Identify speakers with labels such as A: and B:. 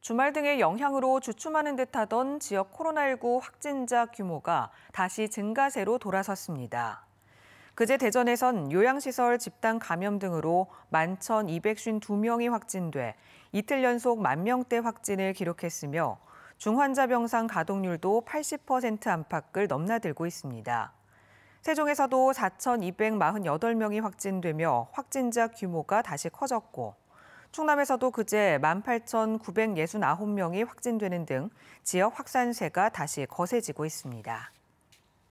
A: 주말 등의 영향으로 주춤하는 듯하던 지역 코로나19 확진자 규모가 다시 증가세로 돌아섰습니다. 그제 대전에선 요양시설 집단 감염 등으로 11,252명이 확진돼 이틀 연속 만 명대 확진을 기록했으며 중환자 병상 가동률도 80% 안팎을 넘나들고 있습니다. 세종에서도 4,248명이 확진되며 확진자 규모가 다시 커졌고 충남에서도 그제 18,969명이 확진되는 등 지역 확산세가 다시 거세지고 있습니다.